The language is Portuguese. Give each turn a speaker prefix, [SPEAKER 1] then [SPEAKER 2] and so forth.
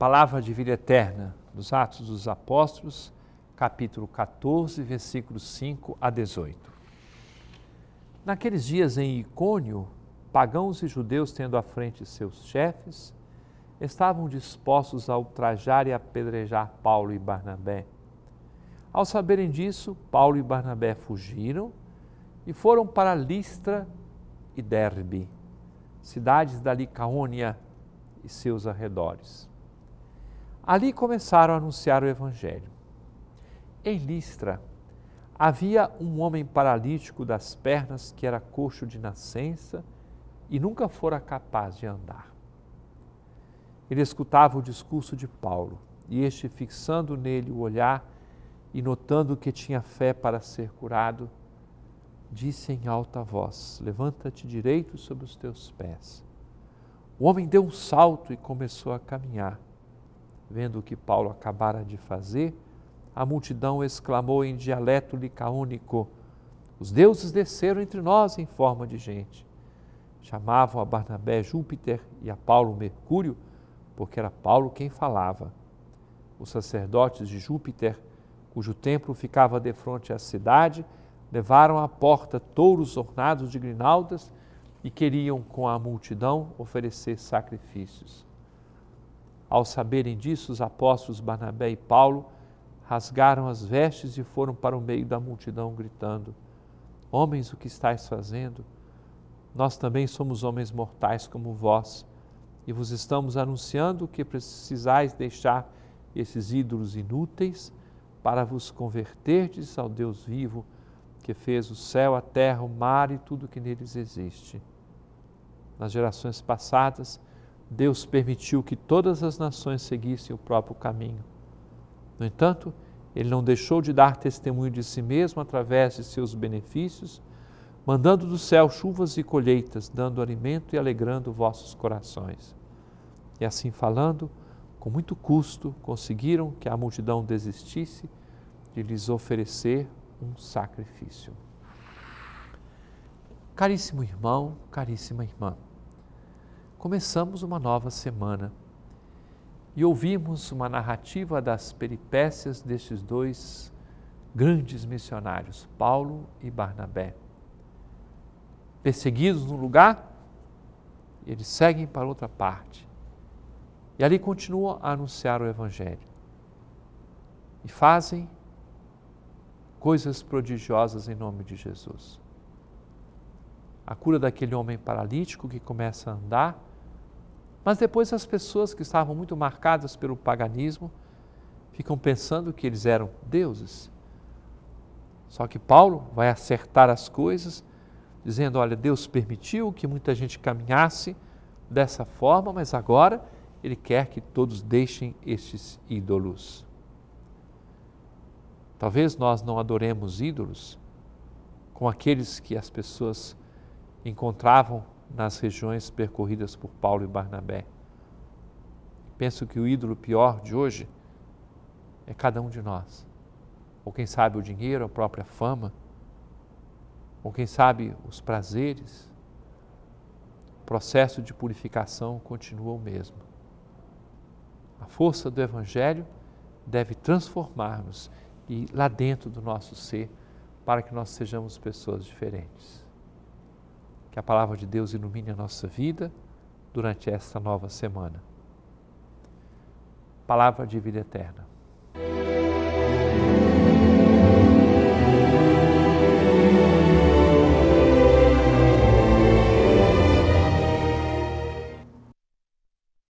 [SPEAKER 1] Palavra de vida eterna dos Atos dos Apóstolos, capítulo 14, versículos 5 a 18. Naqueles dias em Icônio, pagãos e judeus tendo à frente seus chefes, estavam dispostos a ultrajar e apedrejar Paulo e Barnabé. Ao saberem disso, Paulo e Barnabé fugiram e foram para Listra e Derbe, cidades da Licaônia e seus arredores. Ali começaram a anunciar o Evangelho. Em Listra havia um homem paralítico das pernas que era coxo de nascença e nunca fora capaz de andar. Ele escutava o discurso de Paulo e este, fixando nele o olhar e notando que tinha fé para ser curado, disse em alta voz: Levanta-te direito sobre os teus pés. O homem deu um salto e começou a caminhar Vendo o que Paulo acabara de fazer, a multidão exclamou em dialeto licaônico: Os deuses desceram entre nós em forma de gente. Chamavam a Barnabé Júpiter e a Paulo Mercúrio, porque era Paulo quem falava. Os sacerdotes de Júpiter, cujo templo ficava defronte à cidade, levaram à porta touros ornados de grinaldas e queriam, com a multidão, oferecer sacrifícios. Ao saberem disso, os apóstolos Barnabé e Paulo rasgaram as vestes e foram para o meio da multidão, gritando: Homens, o que estáis fazendo? Nós também somos homens mortais como vós, e vos estamos anunciando que precisais deixar esses ídolos inúteis para vos converterdes ao Deus vivo, que fez o céu, a terra, o mar e tudo que neles existe. Nas gerações passadas, Deus permitiu que todas as nações seguissem o próprio caminho. No entanto, ele não deixou de dar testemunho de si mesmo através de seus benefícios, mandando do céu chuvas e colheitas, dando alimento e alegrando vossos corações. E assim falando, com muito custo, conseguiram que a multidão desistisse de lhes oferecer um sacrifício. Caríssimo irmão, caríssima irmã, começamos uma nova semana e ouvimos uma narrativa das peripécias destes dois grandes missionários, Paulo e Barnabé. Perseguidos num lugar, eles seguem para outra parte e ali continuam a anunciar o Evangelho e fazem coisas prodigiosas em nome de Jesus. A cura daquele homem paralítico que começa a andar mas depois as pessoas que estavam muito marcadas pelo paganismo ficam pensando que eles eram deuses. Só que Paulo vai acertar as coisas, dizendo: olha, Deus permitiu que muita gente caminhasse dessa forma, mas agora ele quer que todos deixem estes ídolos. Talvez nós não adoremos ídolos com aqueles que as pessoas encontravam nas regiões percorridas por Paulo e Barnabé. Penso que o ídolo pior de hoje é cada um de nós. Ou quem sabe o dinheiro, a própria fama, ou quem sabe os prazeres. O processo de purificação continua o mesmo. A força do Evangelho deve transformar-nos e lá dentro do nosso ser para que nós sejamos pessoas diferentes que a palavra de Deus ilumine a nossa vida durante esta nova semana. Palavra de vida eterna.